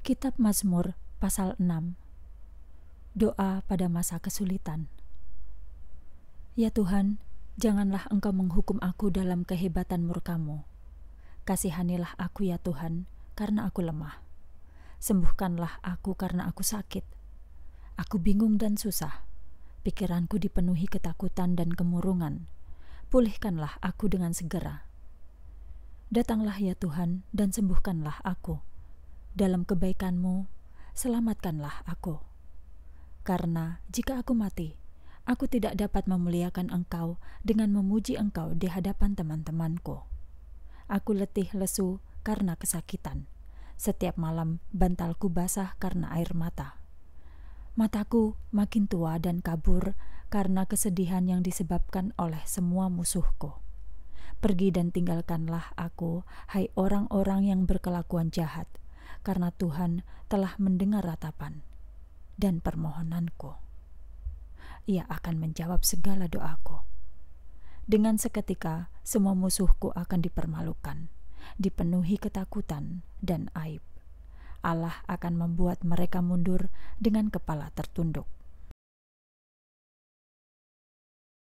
Kitab Mazmur pasal 6 Doa pada masa kesulitan Ya Tuhan, janganlah Engkau menghukum aku dalam kehebatan murkamu. Kasihanilah aku ya Tuhan, karena aku lemah. Sembuhkanlah aku karena aku sakit. Aku bingung dan susah. Pikiranku dipenuhi ketakutan dan kemurungan. Pulihkanlah aku dengan segera. Datanglah ya Tuhan dan sembuhkanlah aku dalam kebaikanmu, selamatkanlah aku. Karena jika aku mati, aku tidak dapat memuliakan engkau dengan memuji engkau di hadapan teman-temanku. Aku letih lesu karena kesakitan. Setiap malam bantalku basah karena air mata. Mataku makin tua dan kabur karena kesedihan yang disebabkan oleh semua musuhku. Pergi dan tinggalkanlah aku, hai orang-orang yang berkelakuan jahat, karena Tuhan telah mendengar ratapan dan permohonanku. Ia akan menjawab segala doaku. Dengan seketika, semua musuhku akan dipermalukan, dipenuhi ketakutan dan aib. Allah akan membuat mereka mundur dengan kepala tertunduk.